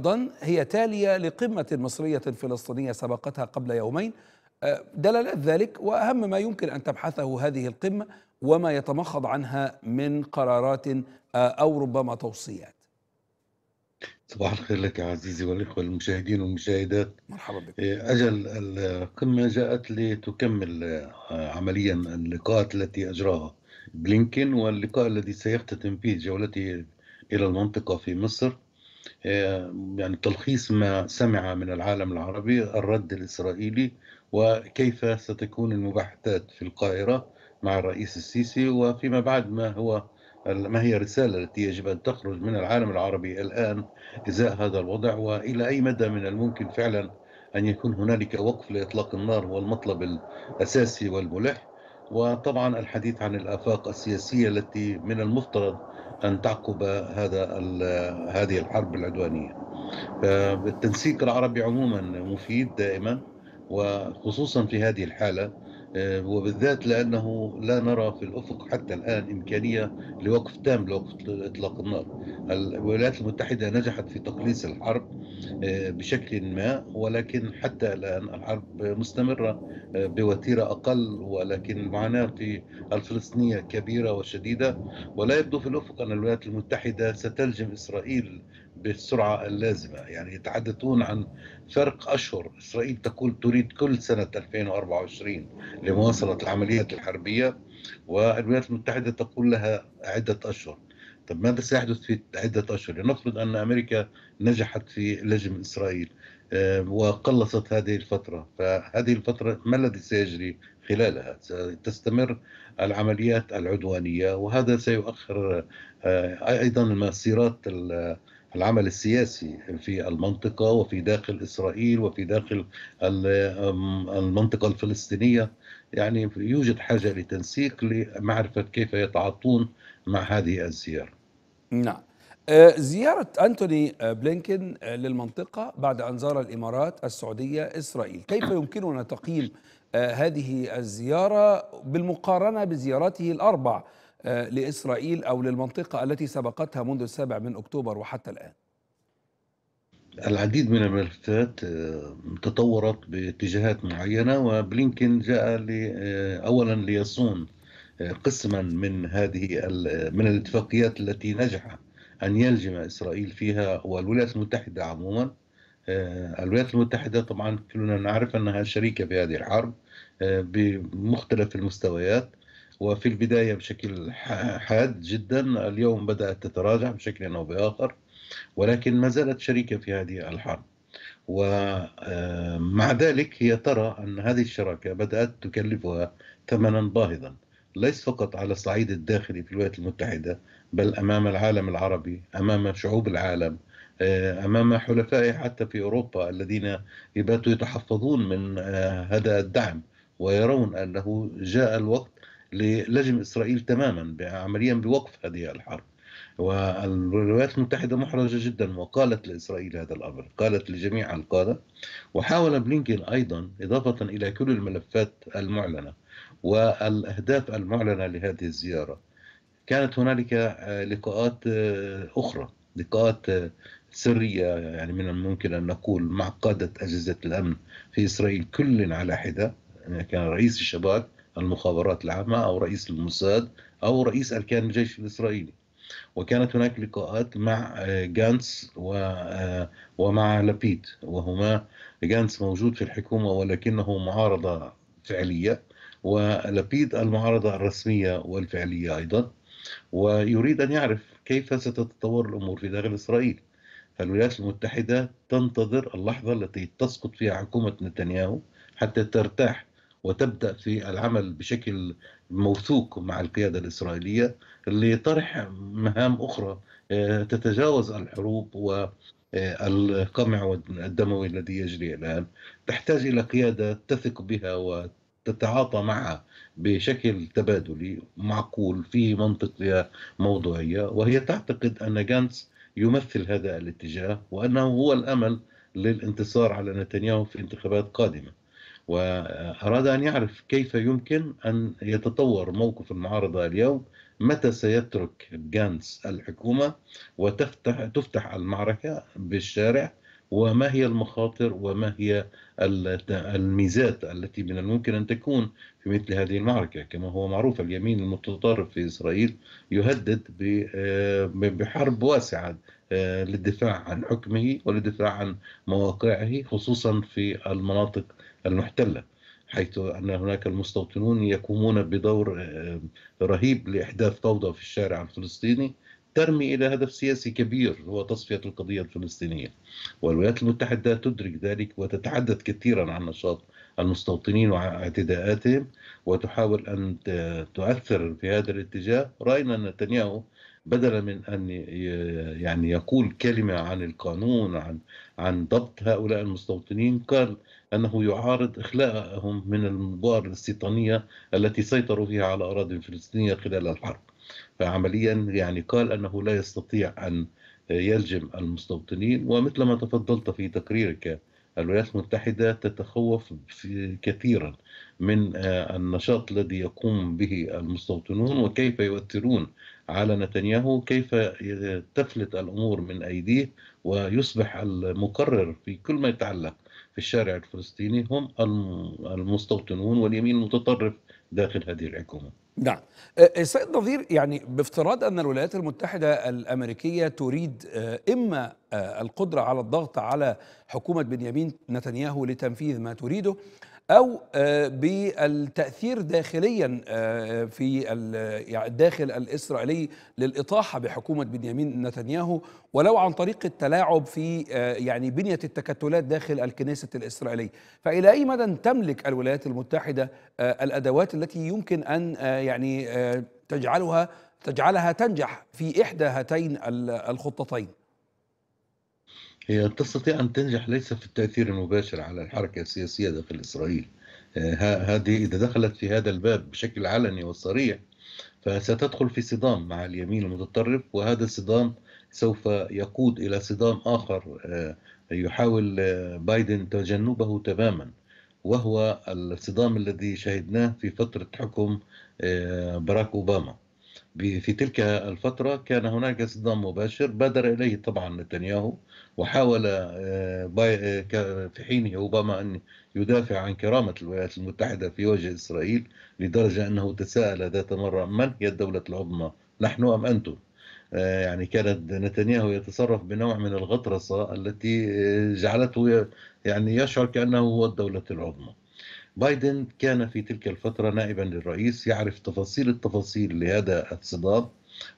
أيضا هي تالية لقمة مصرية فلسطينية سبقتها قبل يومين آه، دلالات ذلك وأهم ما يمكن أن تبحثه هذه القمة وما يتمخض عنها من قرارات آه، أو ربما توصيات صباح الخير لك يا عزيزي والإخوة المشاهدين والمشاهدات مرحبا بك آه، أجل القمة جاءت لتكمل عمليا اللقاءات التي أجراها بلينكين واللقاء الذي سيختتم فيه جولته إلى المنطقة في مصر يعني تلخيص ما سمع من العالم العربي الرد الإسرائيلي وكيف ستكون المباحثات في القاهرة مع الرئيس السيسي وفيما بعد ما هو ما هي الرسالة التي يجب أن تخرج من العالم العربي الآن إزاء هذا الوضع وإلى أي مدى من الممكن فعلا أن يكون هنالك وقف لإطلاق النار هو المطلب الأساسي والملح وطبعا الحديث عن الآفاق السياسية التي من المفترض أن تعقب هذا هذه الحرب العدوانية التنسيق العربي عموما مفيد دائما وخصوصا في هذه الحالة آه، وبالذات لأنه لا نرى في الأفق حتى الآن إمكانية لوقف تام لوقف إطلاق النار الولايات المتحدة نجحت في تقليص الحرب آه، بشكل ما ولكن حتى الآن الحرب مستمرة آه، بوتيرة أقل ولكن المعاناة في الفلسطينية كبيرة وشديدة ولا يبدو في الأفق أن الولايات المتحدة ستلجم إسرائيل بالسرعة اللازمة يعني يتحدثون عن فرق أشهر إسرائيل تقول تريد كل سنة 2024 لمواصلة العمليات الحربية والولايات المتحدة تقول لها عدة أشهر طب ماذا سيحدث في عدة أشهر لنفرض أن أمريكا نجحت في لجم إسرائيل آه، وقلصت هذه الفترة فهذه الفترة ما الذي سيجري خلالها ستستمر العمليات العدوانية وهذا سيؤخر آه، أيضا المسيرات العمل السياسي في المنطقة وفي داخل إسرائيل وفي داخل المنطقة الفلسطينية يعني يوجد حاجة لتنسيق لمعرفة كيف يتعاطون مع هذه الزيارة نعم أه، زيارة أنتوني أه، بلينكين أه، للمنطقة بعد أن زار الإمارات السعودية إسرائيل كيف يمكننا تقييم هذه الزيارة بالمقارنة بزياراته الأربع آه، لإسرائيل أو للمنطقة التي سبقتها منذ السابع من أكتوبر وحتى الآن العديد من الملفات آه، تطورت باتجاهات معينة وبلينكين جاء آه، أولا ليصون قسما من هذه من الاتفاقيات التي نجح أن يلجم إسرائيل فيها والولايات المتحدة عموما الولايات المتحدة طبعا كلنا نعرف أنها شريكة في هذه الحرب بمختلف المستويات وفي البداية بشكل حاد جدا اليوم بدأت تتراجع بشكل أو بآخر ولكن ما زالت شريكة في هذه الحرب ومع آه، ذلك هي ترى أن هذه الشراكة بدأت تكلفها ثمنا باهظا ليس فقط على الصعيد الداخلي في الولايات المتحدة بل أمام العالم العربي أمام شعوب العالم آه، امام حلفائه حتى في اوروبا الذين يباتوا يتحفظون من آه، هذا الدعم ويرون انه جاء الوقت للجم إسرائيل تماما عمليا بوقف هذه الحرب والولايات المتحدة محرجة جدا وقالت لإسرائيل هذا الأمر قالت لجميع القادة وحاول بلينكين أيضا إضافة إلى كل الملفات المعلنة والأهداف المعلنة لهذه الزيارة كانت هنالك آه، لقاءات آه، أخرى لقاءات آه، سرية يعني من الممكن أن نقول مع قادة أجهزة الأمن في إسرائيل كل على حدة يعني كان رئيس الشباك المخابرات العامة أو رئيس الموساد أو رئيس أركان الجيش الإسرائيلي وكانت هناك لقاءات مع آه، جانس آه، ومع لابيد وهما جانس موجود في الحكومة ولكنه معارضة فعلية ولابيد المعارضة الرسمية والفعلية أيضا ويريد أن يعرف كيف ستتطور الأمور في داخل إسرائيل فالولايات المتحدة تنتظر اللحظة التي تسقط فيها حكومة نتنياهو حتى ترتاح وتبدا في العمل بشكل موثوق مع القياده الاسرائيليه لطرح مهام اخرى آه، تتجاوز الحروب و القمع الدموي الذي يجري الان تحتاج الى قياده تثق بها وتتعاطى معها بشكل تبادلي معقول فيه منطق موضوعيه وهي تعتقد ان جانس يمثل هذا الاتجاه وانه هو الامل للانتصار على نتنياهو في انتخابات قادمه وأراد أن يعرف كيف يمكن أن يتطور موقف المعارضة اليوم متى سيترك جانس الحكومة وتفتح تفتح المعركة بالشارع وما هي المخاطر وما هي الميزات التي من الممكن ان تكون في مثل هذه المعركه كما هو معروف اليمين المتطرف في اسرائيل يهدد آه، بحرب واسعه آه، للدفاع عن حكمه وللدفاع عن مواقعه خصوصا في المناطق المحتلة حيث أن هناك المستوطنون يقومون بدور آه، رهيب لإحداث فوضى في الشارع الفلسطيني ترمي إلى هدف سياسي كبير هو تصفية القضية الفلسطينية والولايات المتحدة تدرك ذلك وتتحدث كثيرا عن نشاط المستوطنين واعتداءاتهم وتحاول أن تؤثر في هذا الاتجاه رأينا نتنياهو بدلا من ان يعني يقول كلمه عن القانون عن عن ضبط هؤلاء المستوطنين قال أنه يعارض إخلاءهم من المضار الاستيطانية التي سيطروا فيها على أراضي الفلسطينية خلال الحرب فعمليا يعني قال أنه لا يستطيع أن يلجم المستوطنين ومثل ما تفضلت في تقريرك الولايات المتحدة تتخوف كثيرا من آه، النشاط الذي يقوم به المستوطنون وكيف يؤثرون على نتنياهو كيف تفلت الأمور من أيديه ويصبح المقرر في كل ما يتعلق الشارع الفلسطيني هم المستوطنون واليمين المتطرف داخل هذه الحكومه. نعم. السيد نظير يعني بافتراض ان الولايات المتحده الامريكيه تريد اما القدره على الضغط على حكومه بنيامين نتنياهو لتنفيذ ما تريده او آه، بالتاثير داخليا آه، في يعني الداخل الاسرائيلي للاطاحه بحكومه بنيامين نتنياهو ولو عن طريق التلاعب في آه، يعني بنيه التكتلات داخل الكنيسه الاسرائيليه فالى اي مدى تملك الولايات المتحده الادوات التي يمكن ان يعني تجعلها تجعلها تنجح في احدى هاتين الخطتين هي تستطيع أن تنجح ليس في التأثير المباشر على الحركة السياسية داخل إسرائيل آه، هذه إذا دخلت في هذا الباب بشكل علني وصريح فستدخل في صدام مع اليمين المتطرف وهذا الصدام سوف يقود إلى صدام آخر آه، يحاول آه، بايدن تجنبه تماما وهو الصدام الذي شهدناه في فترة حكم باراك أوباما في تلك الفترة كان هناك صدام مباشر بادر إليه طبعا نتنياهو وحاول آه، آه، في حينه أوباما أن يدافع عن كرامة الولايات المتحدة في وجه إسرائيل لدرجة أنه تساءل ذات مرة من هي الدولة العظمى نحن أم أنتم آه، يعني كانت نتنياهو يتصرف بنوع من الغطرسة التي جعلته يعني يشعر كأنه هو الدولة العظمى بايدن كان في تلك الفترة نائبا للرئيس يعرف تفاصيل التفاصيل لهذا الصدام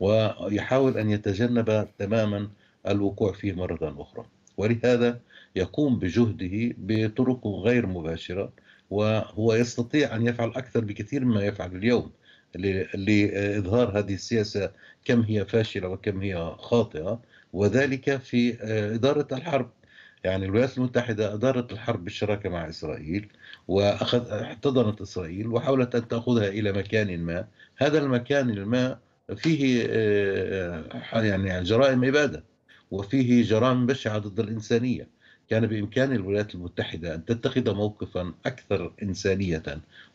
ويحاول أن يتجنب تماما الوقوع فيه مرة أخرى ولهذا يقوم بجهده بطرق غير مباشرة وهو يستطيع أن يفعل أكثر بكثير مما يفعل اليوم لإظهار هذه السياسة كم هي فاشلة وكم هي خاطئة وذلك في آه، إدارة الحرب يعني الولايات المتحدة أدارت الحرب بالشراكة مع إسرائيل وأخذ احتضنت إسرائيل وحاولت أن تأخذها إلى مكان ما هذا المكان الماء فيه آه، يعني جرائم إبادة وفيه جرائم بشعة ضد الإنسانية كان بإمكان الولايات المتحدة أن تتخذ موقفا أكثر إنسانية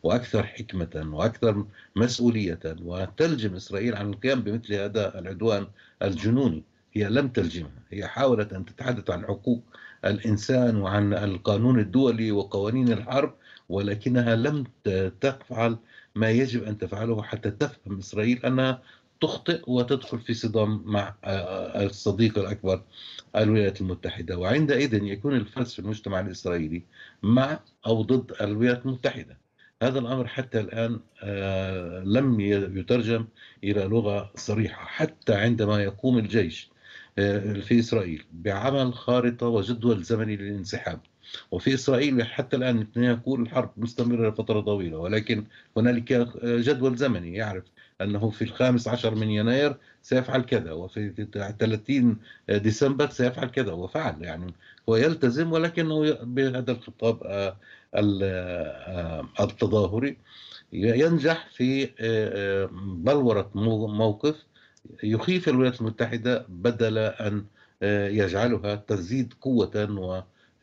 وأكثر حكمة وأكثر مسؤولية وتلجم إسرائيل عن القيام بمثل هذا العدوان الجنوني هي لم تلجمها هي حاولت أن تتحدث عن حقوق الإنسان وعن القانون الدولي وقوانين الحرب ولكنها لم تفعل ما يجب أن تفعله حتى تفهم إسرائيل أنها تخطئ وتدخل في صدام مع آه، الصديق الأكبر الولايات المتحدة وعندئذ يكون الفرس في المجتمع الإسرائيلي مع أو ضد الولايات المتحدة هذا الأمر حتى الآن آه، لم يترجم إلى لغة صريحة حتى عندما يقوم الجيش آه، في إسرائيل بعمل خارطة وجدول زمني للانسحاب وفي إسرائيل حتى الآن نتنياهو الحرب مستمرة لفترة طويلة ولكن هنالك جدول زمني يعرف أنه في الخامس عشر من يناير سيفعل كذا وفي 30 ديسمبر سيفعل كذا وفعل يعني هو يلتزم ولكنه بهذا الخطاب آه، آه، التظاهري ينجح في بلورة موقف يخيف الولايات المتحدة بدل أن آه، يجعلها تزيد قوة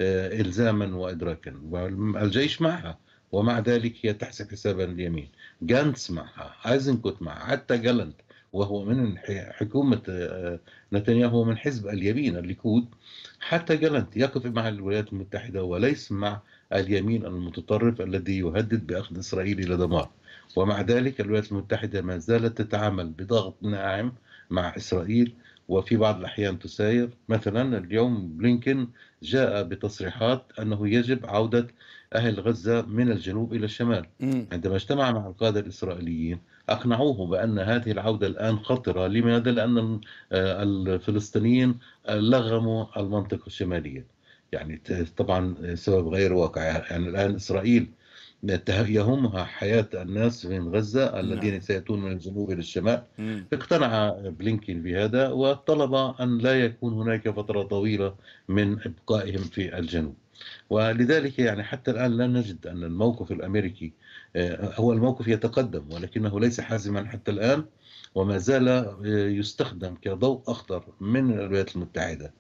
وإلزاما آه، وإدراكا والجيش معها ومع ذلك هي تحسب حسابا اليمين جانتس معها ايزنكوت معها حتى جالنت وهو من حكومة آه، نتنياهو من حزب اليمين الليكود حتى جالنت يقف مع الولايات المتحدة وليس مع اليمين المتطرف الذي يهدد بأخذ إسرائيل إلى دمار ومع ذلك الولايات المتحدة ما زالت تتعامل بضغط ناعم مع إسرائيل وفي بعض الأحيان تساير مثلا اليوم بلينكن جاء بتصريحات أنه يجب عودة أهل غزة من الجنوب إلى الشمال عندما اجتمع مع القادة الإسرائيليين أقنعوه بأن هذه العودة الآن خطرة لماذا؟ لأن آه، الفلسطينيين لغموا المنطقة الشمالية يعني طبعا سبب غير واقعي يعني الآن إسرائيل يهمها حياة الناس في غزة نعم. الذين سيأتون من الجنوب إلى الشمال اقتنع بلينكين بهذا وطلب أن لا يكون هناك فترة طويلة من إبقائهم في الجنوب ولذلك يعني حتى الآن لا نجد أن الموقف الأمريكي آه، هو الموقف يتقدم ولكنه ليس حازما حتى الآن وما زال آه، يستخدم كضوء أخضر من الولايات المتحدة